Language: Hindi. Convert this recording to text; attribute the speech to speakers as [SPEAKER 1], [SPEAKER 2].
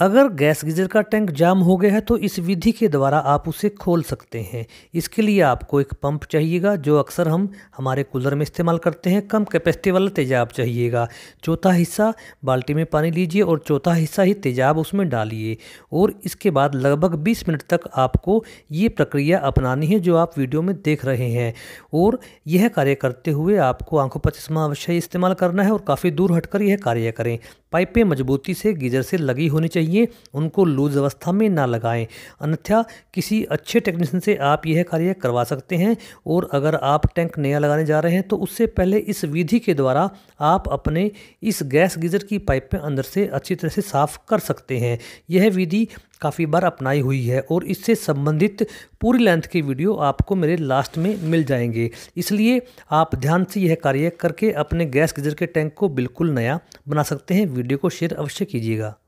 [SPEAKER 1] अगर गैस गीजर का टैंक जाम हो गया है तो इस विधि के द्वारा आप उसे खोल सकते हैं इसके लिए आपको एक पंप चाहिएगा जो अक्सर हम हमारे कूलर में इस्तेमाल करते हैं कम कैपेसिटी वाला तेजाब चाहिएगा चौथा हिस्सा बाल्टी में पानी लीजिए और चौथा हिस्सा ही तेजाब उसमें डालिए और इसके बाद लगभग बीस मिनट तक आपको ये प्रक्रिया अपनानी है जो आप वीडियो में देख रहे हैं और यह कार्य करते हुए आपको आंखों पर चश्मा अवश्य इस्तेमाल करना है और काफ़ी दूर हटकर यह कार्य करें पाइपें मजबूती से गीजर से लगी होनी चाहिए चाहिए उनको लूज अवस्था में ना लगाएं अन्यथा किसी अच्छे टेक्नीशियन से आप यह कार्य करवा सकते हैं और अगर आप टैंक नया लगाने जा रहे हैं तो उससे पहले इस विधि के द्वारा आप अपने इस गैस गीजर की पाइप में अंदर से अच्छी तरह से साफ कर सकते हैं यह विधि काफ़ी बार अपनाई हुई है और इससे संबंधित पूरी लेंथ की वीडियो आपको मेरे लास्ट में मिल जाएंगे इसलिए आप ध्यान से यह कार्य करके अपने गैस गीजर के टैंक को बिल्कुल नया बना सकते हैं वीडियो को शेयर अवश्य कीजिएगा